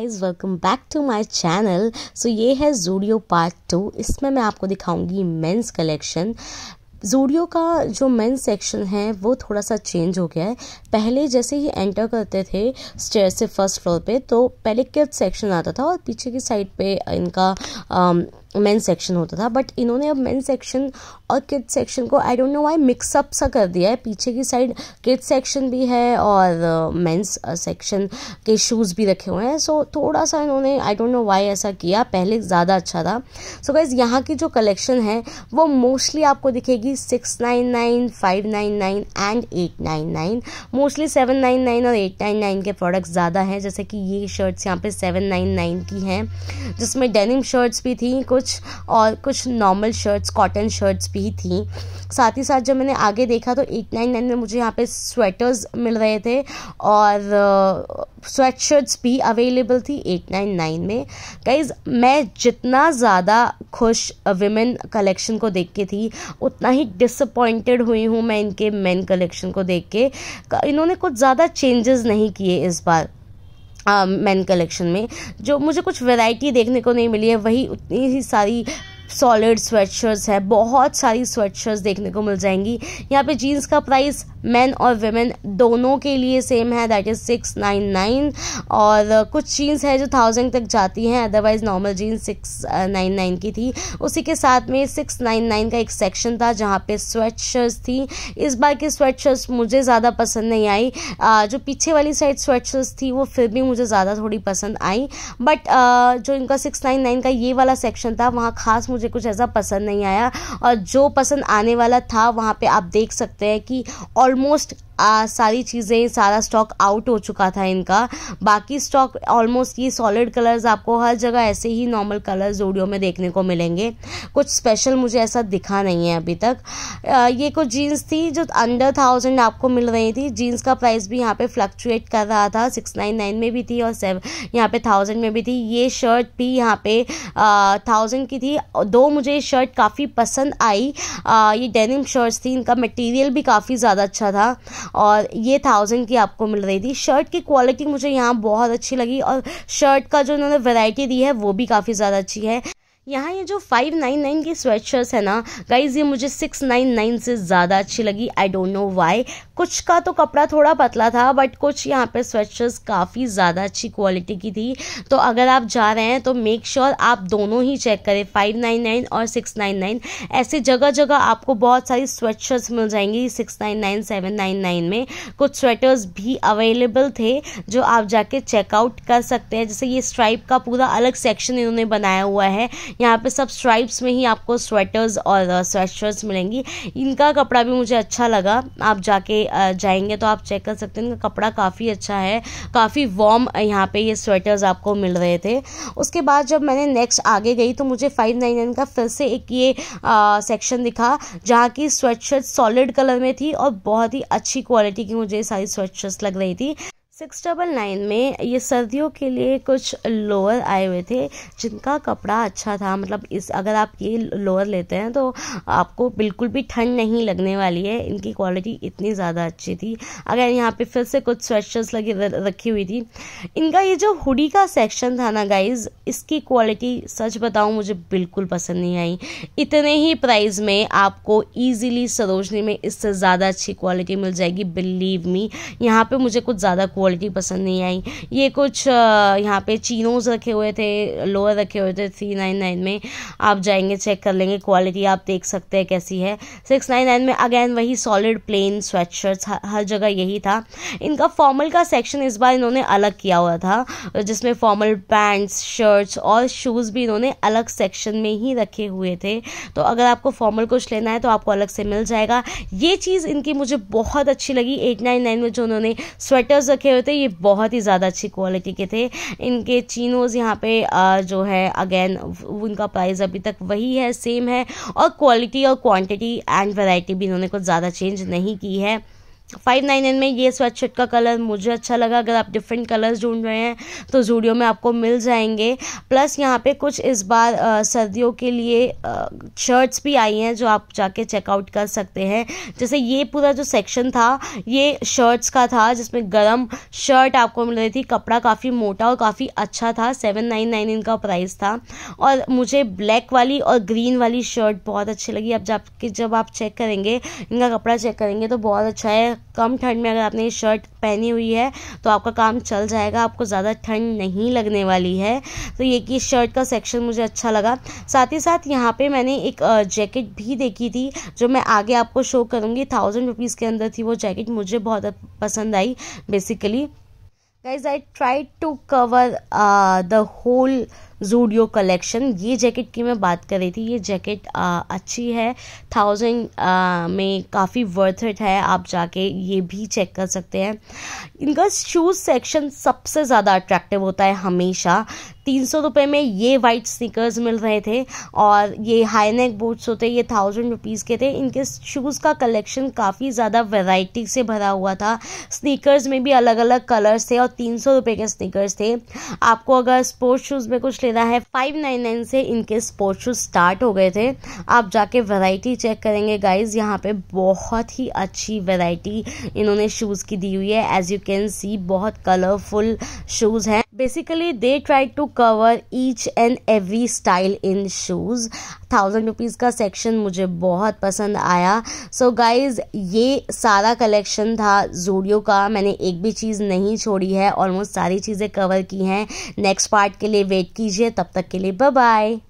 guys welcome back to my channel so ये है Zudio part two इसमें मैं आपको दिखाऊंगी मेंस कलेक्शन जूडियो का जो मेन सेक्शन है वो थोड़ा सा चेंज हो गया है पहले जैसे ही एंटर करते थे स्टेयर से फर्स्ट फ्लोर पे तो पहले किड सेक्शन आता था और पीछे की साइड पे इनका um, मेन सेक्शन होता था बट इन्होंने अब मेन सेक्शन और किड सेक्शन को I don't know why mix up सा कर दिया है पीछे की साइड किड सेक्शन भी है और मेंस uh, सेक्शन uh, के शूज़ भी रखे हुए हैं सो so, थोड़ा सा इन्होंने आई डोंट नो वाई ऐसा किया पहले ज़्यादा अच्छा था सो गाइज यहाँ की जो कलेक्शन है वो मोस्टली आपको दिखेगी six nine nine five nine nine and eight nine nine mostly seven nine nine और एट नाइन नाइन के प्रोडक्ट्स ज़्यादा हैं जैसे कि ये शर्ट्स यहाँ पे सेवन नाइन नाइन की हैं जिसमें डेनिम शर्ट्स भी थी कुछ कुछ और कुछ नॉर्मल शर्ट्स कॉटन शर्ट्स भी थी साथ ही साथ जब मैंने आगे देखा तो एट नाइन नाइन में मुझे यहाँ पे स्वेटर्स मिल रहे थे और स्वेट शर्ट्स भी अवेलेबल थी एट नाइन नाइन में गाइज मैं जितना ज़्यादा खुश वेमेन कलेक्शन को देख के थी उतना ही डिसअपॉइंटेड हुई हूँ मैं इनके मेन कलेक्शन को देख के इन्होंने कुछ ज़्यादा चेंजेस नहीं किए इस बार मैन um, कलेक्शन में जो मुझे कुछ वैरायटी देखने को नहीं मिली है वही उतनी ही सारी सॉलिड स्वेटशर्ट्स है बहुत सारी स्वेटशर्ट्स देखने को मिल जाएंगी यहाँ पे जीन्स का प्राइस मैन और वेमेन दोनों के लिए सेम है that is six nine nine और uh, कुछ जीन्स है जो थाउजेंड तक जाती हैं otherwise normal jeans six nine nine की थी उसी के साथ में सिक्स नाइन नाइन का एक सेक्शन था जहाँ पे स्वेट शर्ट्स थी इस बार की स्वेट शर्ट्स मुझे ज़्यादा पसंद नहीं आई uh, जो पीछे वाली साइड स्वेट शर्ट्स थी वो फिर भी मुझे ज़्यादा थोड़ी पसंद आई बट uh, जो इनका सिक्स नाइन नाइन का ये वाला सेक्शन था वहाँ ख़ास मुझे कुछ ऐसा पसंद नहीं आया और जो पसंद आने वाला था वहाँ पर आप देख सकते हैं कि और almost आ, सारी चीज़ें सारा स्टॉक आउट हो चुका था इनका बाकी स्टॉक ऑलमोस्ट ये सॉलिड कलर्स आपको हर जगह ऐसे ही नॉर्मल कलर्स जोड़ियों में देखने को मिलेंगे कुछ स्पेशल मुझे ऐसा दिखा नहीं है अभी तक आ, ये कुछ जीन्स थी जो अंडर थाउजेंड आपको मिल रही थी जीन्स का प्राइस भी यहाँ पे फ्लक्चुएट कर रहा था सिक्स नाइन नाइन में भी थी और सेवन यहाँ पे थाउजेंड में भी थी ये शर्ट भी यहाँ पे थाउजेंड की थी दो मुझे ये शर्ट काफ़ी पसंद आई आ, ये डेनिम शर्ट्स थी इनका मटेरियल भी काफ़ी ज़्यादा अच्छा था और ये थाउजेंड की आपको मिल रही थी शर्ट की क्वालिटी मुझे यहाँ बहुत अच्छी लगी और शर्ट का जो इन्होंने वेराइटी दी है वो भी काफ़ी ज़्यादा अच्छी है यहाँ ये जो फाइव नाइन नाइन की स्वेटशर्ट्स है ना गाइज ये मुझे सिक्स नाइन नाइन से ज़्यादा अच्छी लगी आई डोंट नो वाई कुछ का तो कपड़ा थोड़ा पतला था बट कुछ यहाँ पे स्वेटशर्ट्स काफ़ी ज़्यादा अच्छी क्वालिटी की थी तो अगर आप जा रहे हैं तो मेक श्योर sure आप दोनों ही चेक करें फाइव नाइन नाइन और सिक्स नाइन नाइन ऐसे जगह जगह आपको बहुत सारी स्वेटशर्ट्स मिल जाएंगी six nine nine seven nine nine में कुछ स्वेटर्स भी अवेलेबल थे जो आप जाके चेकआउट कर सकते हैं जैसे ये स्ट्राइप का पूरा अलग सेक्शन इन्होंने बनाया हुआ है यहाँ पे सब स्ट्राइप्स में ही आपको स्वेटर्स और शर्ट्स uh, मिलेंगी इनका कपड़ा भी मुझे अच्छा लगा आप जाके uh, जाएंगे तो आप चेक कर सकते हैं इनका कपड़ा काफ़ी अच्छा है काफ़ी वॉम uh, यहाँ पे ये स्वेटर्स आपको मिल रहे थे उसके बाद जब मैंने नेक्स्ट आगे गई तो मुझे फाइव नाइन नाइन का फिर से एक ये सेक्शन दिखा जहाँ की स्वेटशर्ट सॉलिड कलर में थी और बहुत ही अच्छी क्वालिटी की मुझे सारी स्वेटशर्ट्स लग रही थी सिक्स डबल नाइन में ये सर्दियों के लिए कुछ लोअर आए हुए थे जिनका कपड़ा अच्छा था मतलब इस अगर आप ये लोअर लेते हैं तो आपको बिल्कुल भी ठंड नहीं लगने वाली है इनकी क्वालिटी इतनी ज़्यादा अच्छी थी अगर यहाँ पे फिर से कुछ स्वेटर्स लगी रखी हुई थी इनका ये जो हुडी का सेक्शन था ना गाइज इसकी क्वालिटी सच बताऊँ मुझे बिल्कुल पसंद नहीं आई इतने ही प्राइस में आपको ईजिली सरोजनी में इससे ज़्यादा अच्छी क्वालिटी मिल जाएगी बिलीव मी यहाँ पर मुझे कुछ ज़्यादा क्वालिटी क्वालिटी पसंद नहीं आई ये कुछ यहाँ पे चीनोज रखे हुए थे लोअर रखे हुए थे थ्री नाइन नाइन में आप जाएंगे चेक कर लेंगे क्वालिटी आप देख सकते हैं कैसी है सिक्स नाइन नाइन में अगैन वही सॉलिड प्लेन स्वेट शर्ट्स हर जगह यही था इनका फॉर्मल का सेक्शन इस बार इन्होंने अलग किया हुआ था जिसमें फॉर्मल पैंट्स शर्ट्स और शूज़ भी इन्होंने अलग सेक्शन में ही रखे हुए थे तो अगर आपको फॉर्मल कुछ लेना है तो आपको अलग से मिल जाएगा ये चीज़ इनकी मुझे बहुत अच्छी लगी एट नाइन नाइन में जो उन्होंने स्वेटर्स रखे हुए रहे थे ये बहुत ही ज़्यादा अच्छी क्वालिटी के थे इनके चीनोज यहाँ पे जो है अगेन उनका प्राइस अभी तक वही है सेम है और क्वालिटी और क्वांटिटी एंड वैरायटी भी इन्होंने कुछ ज़्यादा चेंज नहीं की है फाइव नाइन नाइन में ये स्वेटशर्ट का कलर मुझे अच्छा लगा अगर आप डिफरेंट कलर्स ढूंढ रहे हैं तो जूडियो में आपको मिल जाएंगे प्लस यहाँ पे कुछ इस बार आ, सर्दियों के लिए आ, शर्ट्स भी आई हैं जो आप जाके चेकआउट कर सकते हैं जैसे ये पूरा जो सेक्शन था ये शर्ट्स का था जिसमें गर्म शर्ट आपको मिल रही थी कपड़ा काफ़ी मोटा और काफ़ी अच्छा था सेवन नाइन नाइन इनका प्राइस था और मुझे ब्लैक वाली और ग्रीन वाली शर्ट बहुत अच्छी लगी अब जब जब आप चेक करेंगे इनका कपड़ा चेक करेंगे तो बहुत अच्छा है कम ठंड में अगर आपने ये शर्ट पहनी हुई है तो आपका काम चल जाएगा आपको ज़्यादा ठंड नहीं लगने वाली है तो ये कि शर्ट का सेक्शन मुझे अच्छा लगा साथ ही साथ यहाँ पे मैंने एक जैकेट भी देखी थी जो मैं आगे आपको शो करूँगी थाउजेंड रुपीज़ के अंदर थी वो जैकेट मुझे बहुत पसंद आई basically guys I try to cover the whole Zudio collection ये जैकेट की मैं बात कर रही थी ये जैकेट आ, अच्छी है थाउजेंड में काफ़ी वर्थ इट है आप जाके ये भी चेक कर सकते हैं इनका शूज़ सेक्शन सबसे ज़्यादा अट्रैक्टिव होता है हमेशा तीन सौ रुपये में ये वाइट स्निकर्स मिल रहे थे और ये हाई नेक बूट्स होते ये थाउजेंड रुपीज़ के थे इनके शूज़ का कलेक्शन काफ़ी ज़्यादा वैरायटी से भरा हुआ था स्नीकर्स में भी अलग अलग कलर्स थे और तीन सौ रुपये के स्नीकर्स थे आपको अगर स्पोर्ट्स शूज़ में कुछ ले तेरह है फाइव नाइन नाइन से इनके स्पोर्ट शूज स्टार्ट हो गए थे आप जाके वैरायटी चेक करेंगे गाइज यहाँ पे बहुत ही अच्छी वैरायटी इन्होंने शूज़ की दी हुई है एज यू कैन सी बहुत कलरफुल शूज़ हैं basically they try to cover each and every style in shoes thousand rupees का सेक्शन मुझे बहुत पसंद आया सो so गाइज ये सारा कलेक्शन था जूडियो का मैंने एक भी चीज़ नहीं छोड़ी है ऑलमोस्ट सारी चीज़ें कवर की हैं नेक्स्ट पार्ट के लिए वेट कीजिए लीजिए तब तक के लिए बाय बाय